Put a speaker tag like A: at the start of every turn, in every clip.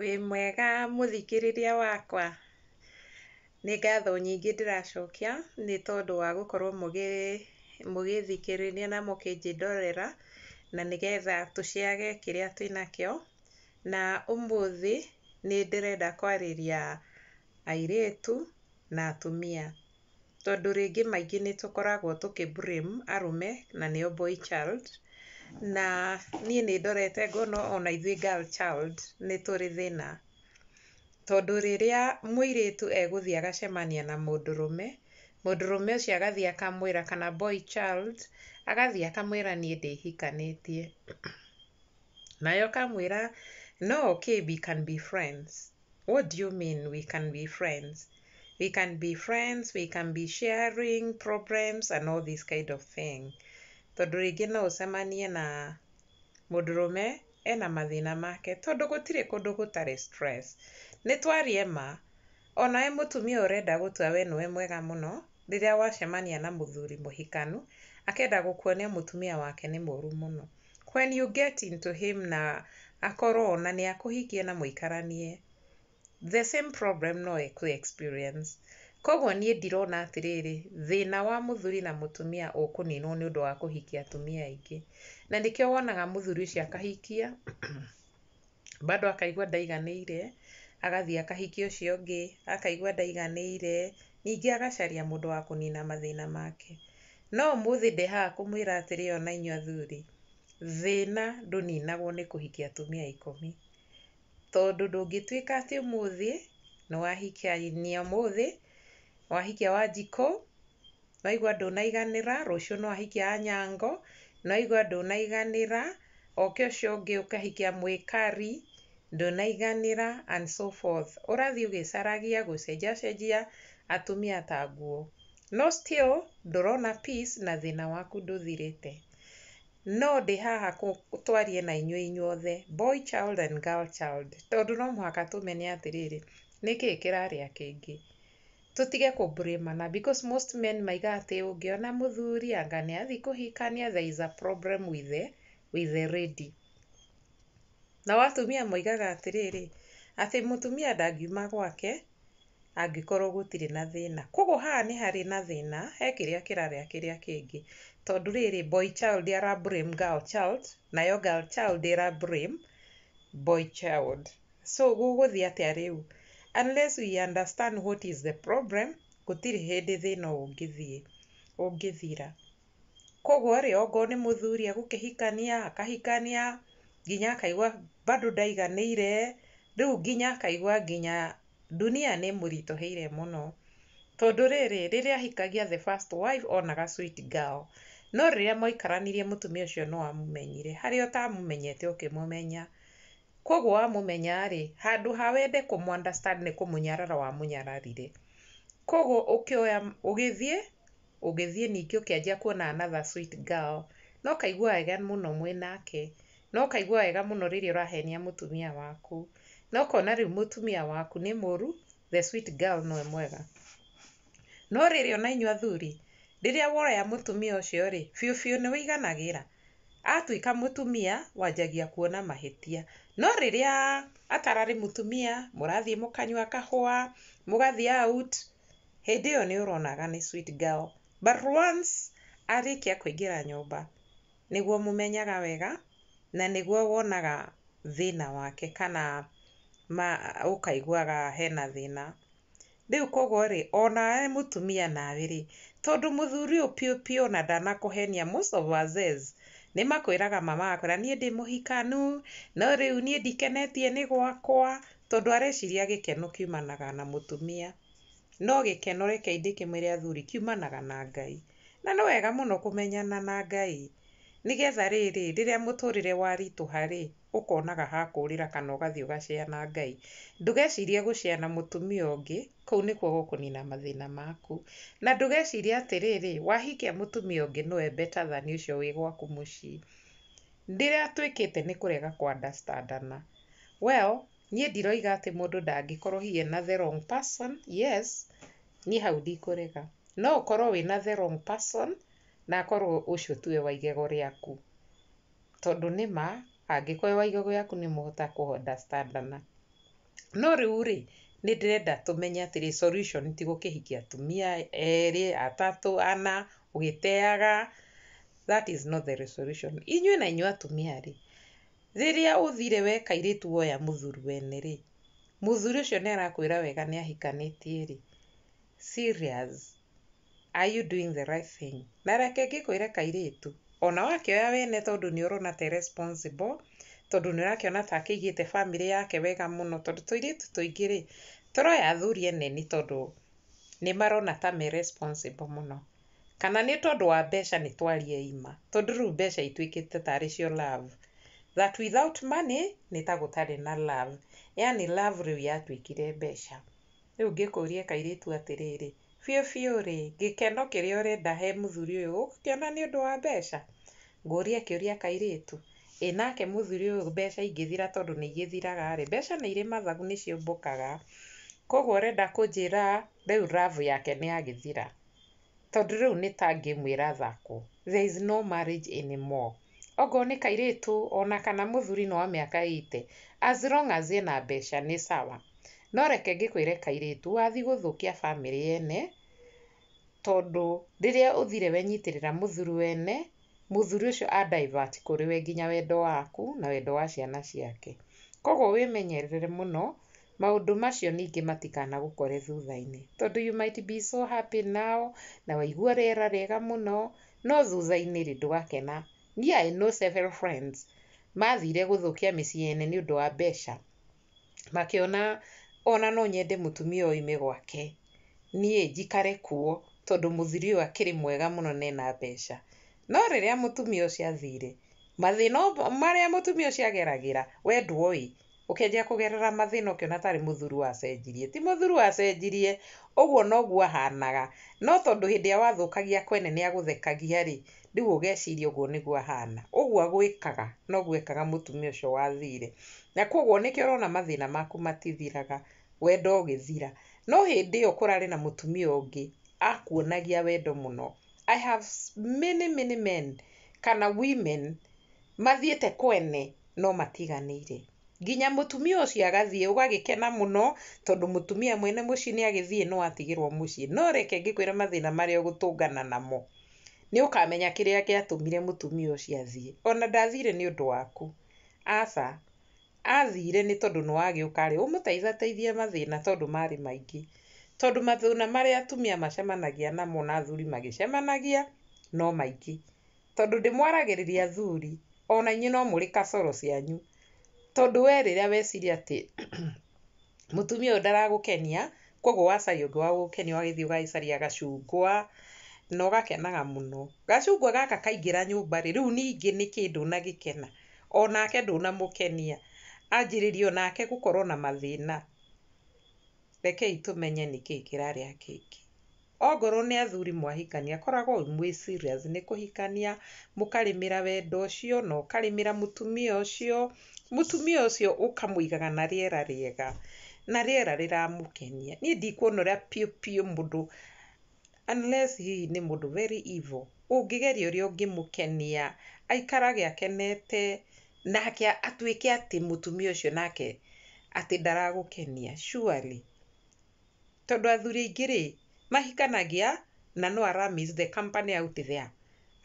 A: Wĩ mwega mũthikĩrĩria wakwa. Nĩ ngatho nyingĩ ndĩracokia nĩ tondũ wa gũkorwo mũgĩthikĩrĩria na mũkĩnjĩndorera na nĩgetha tũciage kĩrĩa twĩnakĩo. Na ũmũthĩ nĩ ndĩrenda kwarĩria airĩtu na atumia. Tondũ rĩngĩ maingĩ nĩ tũkoragwo tũkĩ blame arũme na nĩo boy child. na niä nä ndorete ngono ona ithuä girl child nä tå rä thä na tondå rä rä a må irä tu egå thiä agacemania na må ndå rå me må ndå rå me å cio agathiä akamwä ra kana boy child agathiä akamwä ra niä ndä hikanä tie nayo kamwä ra no okay, we can be friends what do you mean we can be friends we can be friends we can be sharing problems and all this kind of thing tondu ringi no ucemanie na mudurume ena mathina make tondu gutire kundu gutare stress ni twariema ona e mutumia urenda gutua wenu we mwega muno riria wacemania na muthuri muhikanu akenda gukuonia mutumia wake ni muru muno when you get into him na akorwo ona ni akuhikie na muikaranie the same problem no e experience koguo niĩ ndirona atĩrĩrĩ, thĩna wa mũthuri na mũtumia ũkũninwo nĩ ũndũ wa kũhikia atumia aingĩ. Na nĩkĩo wonaga mũthuri ũcio akahikia, bado akaigua ndaiganĩire, agathiĩ akahikia ũcio ũngĩ, akaigua ndaiganĩire, ningĩ agacaria mũndũ wa kũnina mathĩna make. No ũmũthĩ ndĩ haha kũmwĩra atĩrĩ ona inyuĩ athuri, thĩna ndũninagwo nĩ kũhikia atumia ikũmi. Tondũ ndũngĩtuĩka atĩ ũmũthĩ, nĩwahikia nyina ũmũthĩ, wahikia wa wanjikũ waigua ndũnaiganĩra rũciũ nĩ wahikia anyango nĩ waigua ndũnaiganĩra oke ũcio ũngĩ ũkahikia mwĩkari ndũnaiganĩra and so forth ũrathiĩ ũgĩcaragia cenjia atumia ta nguo no still ndũrona peace na thĩna waku ndũthirĩte no ndĩ haha twarie na inyuĩ inyuothe boy child and girl child tondũ no mũhaka tũmenye atĩrĩrĩ nĩ kĩĩ kĩrarĩa kĩngĩ tutige kũ-blame-ana because most men mauga ati ũngĩona muthuri anga ni nĩathiĩ kũhikania there is a problem with the with the lady nao atumia moigaga atiriri ati mutumia ndangiuma gwake angĩkorwo gũtirĩ na thina kugo ha ni hari na thina he kiria kirare kĩrĩa kingi tondu riri boy child ara blame girl child na yo girl child ĩra blame boy child so guguthi atĩa rĩu unless we understand what is the problem gũtirĩ hĩndĩ thĩna ũngĩthiĩ ũngĩthira koguo rĩ ongorwo nĩ mũthuri agũkĩhikania akahikania nginya akaigua bado ndaiganĩire rĩu nginya akaigua nginya dunia nĩ mũritũhĩire mũno tondũ rĩrĩ rĩrĩa ahikagia the first wife onaga sweet girl no rĩrĩa maikaranirie mũtumia ũcio no amũmenyire harĩa ũtamũmenyete ũkĩmũmenya koguo wamũmenya rĩ handũ ha wende kũmũ understand nĩ kũmũnyarara wamũnyararire koguo ũkĩoya ũgĩthiĩ ũgĩthiĩ ningĩ ũkĩanjia kuona another sweet girl na ũkaigua wega mũno mwĩnake no ũkaigua wega mũno rĩrĩa ũrahenia mutumia waku na ũkona rĩu mutumia waku nĩ mũru the sweet girl no e mwega no rĩrĩa ona inyuĩ athuri rĩrĩa woya mũtumia ũcio rĩ fiu biũ nĩ ũiganagĩra atuĩka mũtumia wanjagia kuona mahĩtia no rĩrĩa atararĩ mũtumia mũrathiĩ mũkanyua kahũa mũgathiĩ out hĩndĩ ĩyo nĩ ũronaga nĩ sweet girl but once arĩkia kũingĩra nyũmba nĩguo mũmenyaga wega na nĩguo wonaga thĩna wake kana ma ũkaiguaga hena thĩna rĩu koguo rĩ onawe mũtumia nawe rĩ tondũ mũthuri ũyũ piũ piũ na ndanakũhenia most of wazazi nĩ makwĩraga mama wakwĩra niĩ ndĩ mũhikanu no rä u niä ndikenetie nä gwakwa tondå areciria gä keno kiumanaga na mũtumia no gä gĩkeno reke ndĩkĩmwĩre kĩa athuri kiumanaga na Ngai na nĩ wega må no kå menyana na Ngai nä getha rä rä rä rä a nĩgetha rĩrĩ rĩrĩa mũtũrĩre waritũha harä ũkonaga hakũrĩra kana ũgathiĩ na Ngai. Ndũgecirie na mũtumia ũngĩ, kũu nĩkuo gũkũnina mathĩna maku. Na ndũgecirie atĩrĩrĩ, wahikia mũtumia ũngĩ nĩwe better than ũcio wĩ gwaku mũciĩ. Rĩrĩa twĩkĩte nĩ kũrega kũ understandana. Well, niĩ ndiroiga atĩ mũndũ ndangĩkorwo hihi ena the wrong person, yes, niĩ hau ndikũrega. No ũkorwo wĩna the wrong person, na akorwo ũcio tiwe wa igego rĩaku. Tondũ nĩma, angĩkorwo Waigagu yaku nĩ mũhota kũhonda standard no rĩu rĩ nĩ ndĩrenda tũmenye atĩrĩ solution ti gũkĩhikia atumia erĩ atatũ ana ũgĩteaga that is not the resolution inyuĩ na inyuĩ atumia rĩ rĩrĩa ũthire we kairĩtu woya mũthuri wene rĩ mũthuri ũcio nĩ arakwĩra wega nĩ ahikanĩtie rĩ serious are you doing the right thing na reke ngĩkwĩre kairĩtu ona wakĩoya wene tondũ nĩ ũrona ta responsible tondũ nĩ ũrakĩona ta akĩigĩte bamĩrĩ yake wega mũno tondũ tũirĩtu tũingĩ rĩ tũroya thuri nene tondũ nĩ marona ta me responsible mũno kana nĩ tondũ wa mbeca nĩ twarie ima tondũ rĩu mbeca ituĩkĩte tarĩ cio love that without money nĩ ta gũtarĩ na love yani love rĩu yatuĩkire mbeca rĩu ngĩkũria kairĩtu atĩrĩrĩ biũ biũ rĩ gĩkeno kĩrĩa ũrenda he mũthuri ũyũ ũgũkĩona nĩ ũndũ wa mbeca Ngũria kĩũria kairĩtu, ĩ nake mũthuri ũyũ mbeca ingĩthira tondũ nĩ igĩthiraga rĩ, mbeca nĩ irĩ mathagu nĩ ciũmbũkaga kuoguo ũrenda kũnjĩra rĩu love yake nĩ nĩyagĩthira, tondũ rĩu nĩ ta ngĩmu ĩrathakwo, there is no marriage anymore. Ongorwo nĩ kairĩtu ona kana mũthuri no wa mĩaka ĩite, as long as ena mbeca nĩ sawa. No reke ngĩkwĩre kairĩtu, wathiĩ gũthũkia bamĩrĩ yene, tondũ rĩrĩa ũthire wenyitĩrĩra mũthuri wene, mũthuri ũcio andivati kũrĩ we nginya wendo waku na wendo wa ciana ciake koguo wĩmenyerere mũno maũndũ macio ningĩ matikana gũkore thutha-inĩ tondũ you might be so happy now na waigua rĩera rĩega mũno no thutha-inĩ rĩ ndwakena ni i know several friends mathire gũthũkia mĩciĩ ene nĩ ũndũ wa mbeca makĩona ona no nyende mũtumia oime gwake niĩ njikare kuo tondũ mũthuri ũyũ akĩrĩ mwega mũno na mbeca No rĩrĩa mũtumia ũcio aathire, mathĩna marĩa må tumia aageragĩra we ndũoĩ, ũkĩanjia kũgerera mathĩna ũkĩona tarĩ mũthuri wacenjirie. Ti mũthuri wacenjirie, ũguo noguo ahanaga, no tondũ hĩndĩ ĩrĩa wathũkagia kwene nĩ agũthekagia-rĩ, rĩu ũgeciria ũguo nĩguo ahana. Ũguo agwĩkaga noguo ekaga mũtumia ũcio wathire. Na kuoguo nĩkĩo ũrona mathĩna maku matithiraga, wendo ũgĩthira. No hĩndĩ ĩyo kũrarĩ na mũtumia ũngĩ akuonagia wendo mũno, I have many many men kana women mathiete kwene no matiganĩire nginya mũtumia ũcio agathiĩ ũgagĩkena muno tondũ mutumia mwene mũciĩ nĩ agĩthiĩ no atigĩrwo mũciĩ no reke ngĩkwĩre mathĩna marĩa ũgũtũngana namo nĩ ũkamenya kĩrĩa gĩatũmire mũtumia ũcio athiĩ ona ndathire ni ũndũ waku aca athire nĩ tondũ nĩ wagĩũka rĩ ũmũteithateithie mathĩna tondũ marĩ tondũ mathĩna marĩa atumia macemanagia namo na athuri magĩcemanagia no maingĩ. Tondũ ndĩmwaragĩrĩria athuri, ona inyuĩ no mũrĩ kasoro cianyu. Tondũ we rĩrĩa weciria atĩ mũtumia ũyũ ndaragũkenia, koguo wacaria ũngĩ wa gũgũkenia ũgagĩthiĩ ũgagĩcaria gacungwa, na ũgakenaga mũno. Gacungwa gaka kaingĩra nyũmba-rĩ, rĩu ningĩ nĩkĩĩ ndũnagĩkena? Onake ndũnamũkenia, anjĩrĩrie onake gũkorwo na mathĩna. Rekei tũmenye nĩkĩĩ kĩrarĩa kĩngĩ. Ongorwo nĩ athuri mwahikania akoragwo mwĩ serious nĩ kũhikania mũkarĩmĩra wendo ũcio na ũkarĩmĩra mũtumia ũcio, mũtumia ũcio ũkamũigaga na rĩera rĩega na rĩera rĩramũkenia. Niĩ ndikuona ũrĩa biũ biũ mũndũ unless hihi nĩ mũndũ very evil ũngĩgeria ũrĩa ũngĩmũkenia aikarage akenete nake atuĩke atĩ mũtumia ũcio nake atĩ ndaragũkenia surely tondu athuri aingĩ rĩ mahikanagia na no aramis the company out there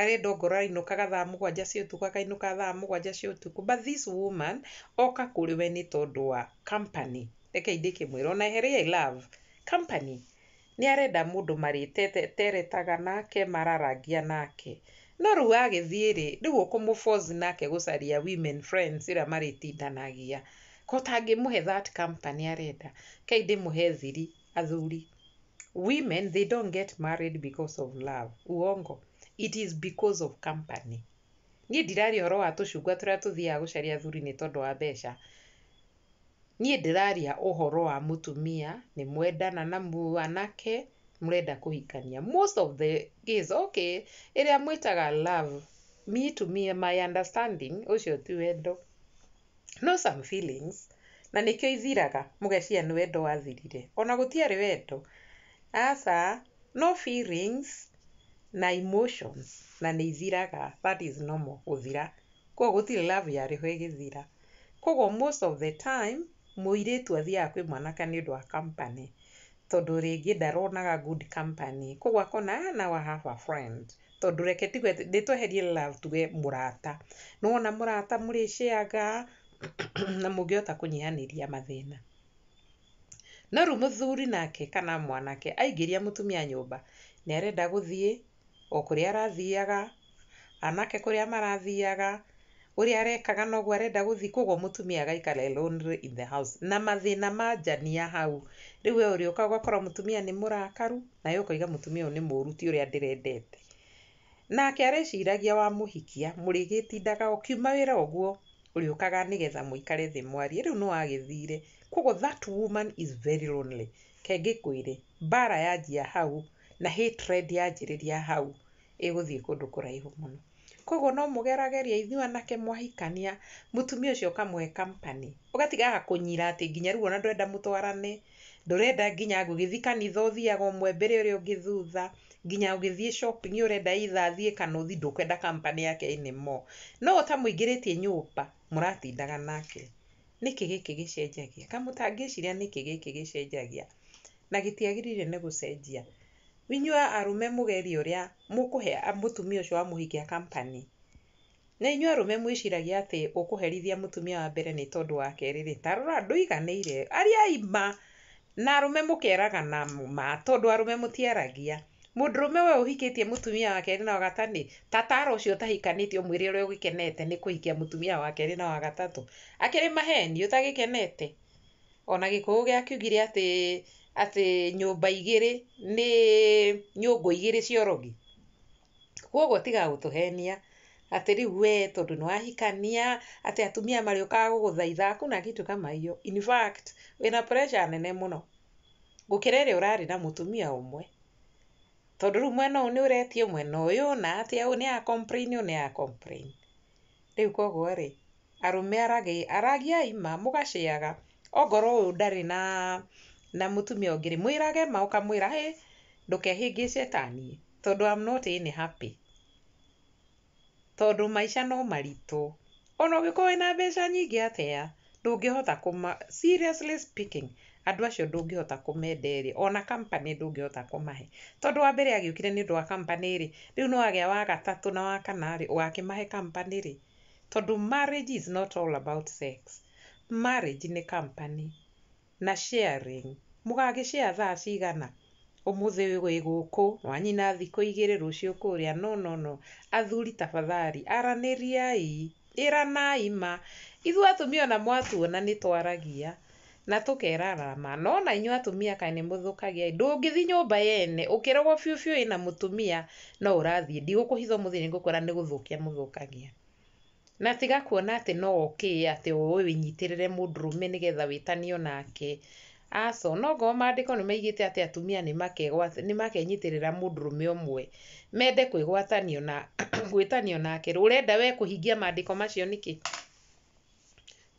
A: arenda ongorwo arainũkaga thaa mũgwanja cia ũtukũ akainũka thaa mũgwanja cia ũtukũ but this woman oka kũrĩ we nĩ tondũ wa company rekei ndĩkĩmwĩra ona heria i love company nĩ arenda mũndũ marĩteretaga nake mararagia nake no rĩu agĩthiĩ rĩ rĩu ũkũmũboci nake gũcaria women friends ĩrĩa marĩtindanagia ko tangĩmũhe that company arenda kei ndĩmũhe thiri athuri women they don't get married because of love uongo it is because of company niä ndirari horo wa tå cungwa tå rä a tå thiaga gå caria thuri nä tondå wa mbeca niä ndäraria å horo wa mutumia tumia nä mwendana na mwanake mrenda kå hikania most of the case okay ä rä love me to me my understanding å cio ti wendo no some feelings na nĩkĩo ithiraga mũgeciria nĩ wendo wathirire ona gũtiarĩ wendo aca no feelings na emotions na nĩ ithiraga that is normal gũthira koguo gũtirĩ love yarĩ ho ĩgĩthira koguo most of the time mũirĩtu athiaga kwĩ mwanake nĩ ũndũ wa company tondũ rĩngĩ ndaronaga good company koguo akona ah, now I have a friend tondũ reke ndigwe ndĩtweherie love tuge mũrata nĩwona mũrata mũrĩceaga na mũngĩhota kũnyihanĩria mathĩna no rĩu mũthuri nake kana mwanake aingĩria mũtumia nyũmba nĩ arenda gũthiĩ o kũrĩa arathiaga anake kũrĩa marathiaga ũrĩa arekaga noguo arenda gũthiĩ koguo mũtumia agaikara alone in the house na mathĩna manjania hau rĩu we ũrĩũka ũgakora mũtumia nĩ mũrakaru nawe ũkoiga mũtumia ũyũ nĩ mũũru ti ũrĩa ndĩrendete nake areciragia wamũhikia mũrĩgĩtindaga o kiuma wĩra ũguo uriukaga nigetha muikare thi mwarie riu nĩ wagĩthire koguo that woman is very lonely kengĩkwĩre mbara yanjia hau na hatred yanjĩrĩria hau iguthie kundu kuraihu muno koguo no mũgerageria ithuĩ anake mwahikania mutumia ucio ũkamũhe company ugatigaga kunyira ati nginya rĩu ona ndwenda mutwarane Ndũrenda nginya ngũgĩthiĩ kanitha ũthiaga ũmwe mbere ũrĩa ũngĩ thutha, nginya ũgĩthiĩ shopping ũrenda either athiĩ kana ũthiĩ ndũkwenda company yake mo No ũtamũingĩrĩtie nyũmba mũratindaga nake. Nĩkĩ gĩkĩ gĩcenjagia? Kamwe ũtangĩciria nĩkĩ gĩkĩ gĩcenjagia, na gĩtiagĩrĩire nĩ gũcenjia. Inyuĩ arũme mũgerie ũrĩa mũkũhe mũtumia ũcio wamũhikia company. Na inyuĩ arũme mwĩciragia atĩ ũkũherithia mũtumia wa mbere nĩ tondũ wa kerĩ rĩ, ta rora ndũiganĩire, aria ma na arume mukeraga na ma tondu arume mutiaragia mundurume we uhikitie mutumia wa keri na wa gatani tatara ucio utahikanitie umwire uria ugikenete ni kuhikia mutumia wa keri na wa gatatu akiri maheni utagikenete ona gikugu giakiugire ati ati nyumba igiri ni nyungu igiri cia urogi koguo tiga gutuhenia Ati riu we tondu ni wahikania ati atumia mariokaga guguthaitha hakuna kitu kama hiyo in fact wina pressure nene muno gukira iria urari na mutumia umwe tondu riu mwena uyu ni uretie mwena uyu na atia uyu ni a complain uyu ni a complain riu koguo ri arume aragi aragiai ma mugaciaga ongoro uyu ndari na na mutumia ungi ri mwirage ma ukamwira hi ndukehingice ta nie tondu I'm not in happy tondũ maica no maritũ. Ona ũngĩkorwo wĩna mbeca nyingĩ atĩa, ndũngĩhota kũma seriously speaking andũ acio ndũngĩhota kũmenderia, ona company ndũngĩhota kũmahe. Tondũ wa mbere agĩũkire nĩ ũndũ wa company rĩ, rĩu nĩ wagĩa wa gatatũ na wa kana rĩ, ũgakĩmahe company rĩ? Tondũ marriage is not all about sex. Marriage nĩ company na sharing. Mũgagĩ share thaa cigana? ũmũthĩ wĩ wanyi na nyina thikũ igĩrĩ rũciũ no no no athuri tafadhali aranĩriai ĩranai ma ithuĩ atumia ona mwatuona nĩ twaragia na tũkerarama no na inyuĩ atumia kaĩ nĩ mũthũkagia ndũngĩthi nyũmba yene ũkĩrogwo biũ biũ ĩna mũtumia no ũrathiĩ ndigũkũhitha ũmũthĩ nĩ ngũkwĩra nĩ gũthũkia mũthũkagia na tiga kuona atĩ no okĩ atĩ ũĩ wĩnyitĩrĩre mũndũrũme nĩgetha wĩtanio nake aconogo maandĩko nĩmaugĩte atĩ atumia nĩmakenyitĩrĩra mũndũrũme ũmwe mende gwĩtanio nake rũrenda wee kũhingia maandĩko macio nĩkĩ?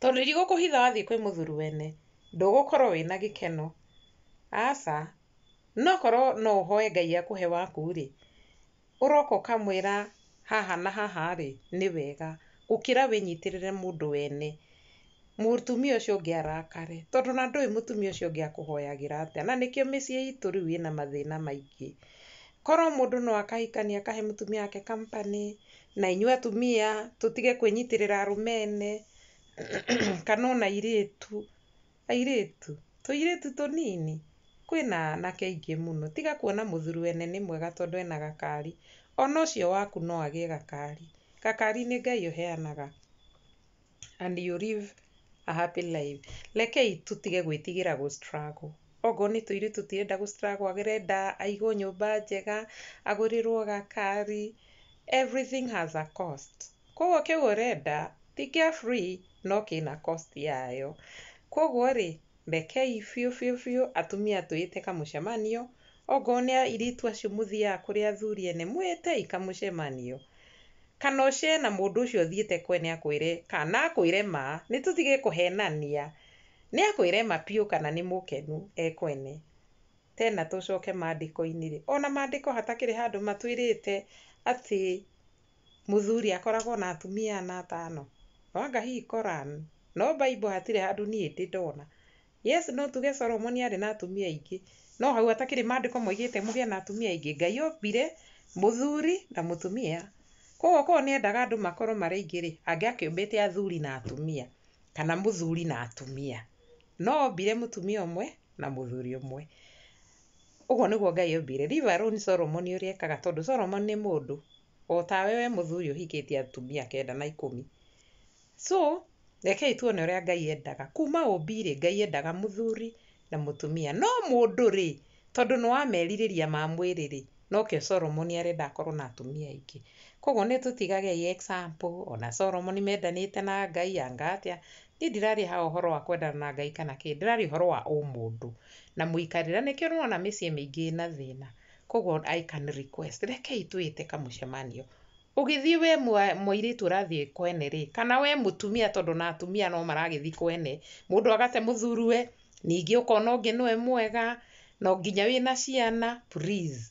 A: tondũ ndigũkũhitha wathiĩ kwĩ mũthuri wene ndũgũkorwo wĩna gĩkeno aca nokorwo no hoe Ngai akũhe waku rĩ ũroka ũkamwĩra haha na haha rĩ nĩ wega gũkĩra wĩnyitĩrĩre mũndũ wene mũtumia ũcio ũngĩ arakare tondũ ona ndũĩ mũtumia ũcio ũngĩ akũhoyagĩra atĩa na nĩkĩo mĩciĩ itũ rĩu ĩna mathĩna maingĩ korwo mũndũ no akahikania akahe mũtumia wake company na inyuĩ atumia tũtige kwĩnyitĩrĩra arũme ene kana ona airĩtu airĩtu tũirĩtu tũnini kwĩna anake aingĩ mũno tiga kuona mũthuri wene nĩ mwega tondũ ena gakari ona ũcio waku no agĩe gakari gakari nĩ Ngai ũheanaga and you live a happy life rekei tũtige gwitigira go struggle okorwo nĩ tũirĩ tũtirenda go struggle agĩrenda aigwo nyũmba njega agũrĩrwo gakari everything has a cost koguo kĩu ũrenda ti kĩa free no na cost yayo koguo rĩ rekei biũ biũ biũ atumia twĩte kamũcemanio okorwo nĩ airĩtu acio mũthiaga kũrĩ athuri ene mwĩtei kamũcemanio kana ũcie na mũndũ ũcio ũthiĩte kwe nĩ akwĩre kana akwĩre ma nĩ tũtige kũhenania nĩ akwĩre ma piu kana nĩ mũkenu ekwene. Tena tũcoke maandĩko-inĩ rĩ, ona maandĩko hatakĩrĩ handũ matwĩrĩte atĩ mũthuri akoragwo na atumia ana atano. Wanga hihi Koran, no Bible hatirĩ handũ niĩ ndĩ ndona. Yes no tuge Solomon arĩ na atumia aingĩ, no hau hatakĩrĩ maandĩko moigĩte mũgĩe na atumia aingĩ. Ngai ombire mũthuri na mũtumia Koguo korwo nĩ endaga andũ makorwo marĩ aingĩ-rĩ, angĩakĩũmbĩte athuri na atumia, kana mũthuri na atumia. No ombire mũtumia ũmwe na mũthuri ũmwe. Ũguo nĩguo Ngai ombire. Rĩu Harũni Solomon ũrĩa ekaga tondũ Solomon nĩ mũndũ, o tawe we mũthuri ũhikĩtie atumia kenda na ikũmi. So, rekei tuone ũrĩa Ngai endaga. Kuma ũmbi-rĩ, Ngai endaga mũthuri na mũtumia. No mũndũ-rĩ, tondũ nĩ wa merirĩria ma mwĩrĩ-rĩ, Noke Solomon arenda akorwo na atumia aingĩ. Koguo nĩ tũtigagei example, ona Solomon mendanĩte na Ngai anga atĩa. Niĩ ndiraria haha ũhoro wa kwendana na Ngai kana kĩ, ndĩraria ũhoro wa ũmũndũ na mũikarĩre. Nĩkĩo nĩwona mĩciĩ mĩingĩ ĩna thĩna. Koguo I can request, rekei twĩte kamũcemanio. Ũgĩthiĩ we mũirĩtu ũrathiĩ kwene rĩ, kana we mũtumia tondũ na atumia no maragĩthiĩ kwene, mũndũ agate mũthuriwe, ningĩ ũkona ũngĩ nĩwe mwega, no nginya wĩna ciana, please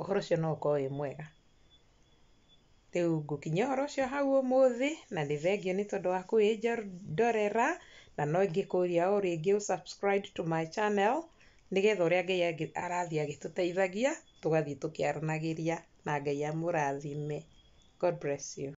A: ũhoro ũcio no ũkorwo wĩ mwega. Rĩu ngũkinyia ũhoro ũcio hau ũmũthĩ na nĩ thengio nĩ tondũ wa kwĩndorera na no ngĩkũria o rĩngĩ ũsubscribe to my channel nĩgetha ũrĩa Ngai arathiĩ agĩtũteithagia tũgathiĩ tũkĩaranagĩria na Ngai amũrathime. God bless you.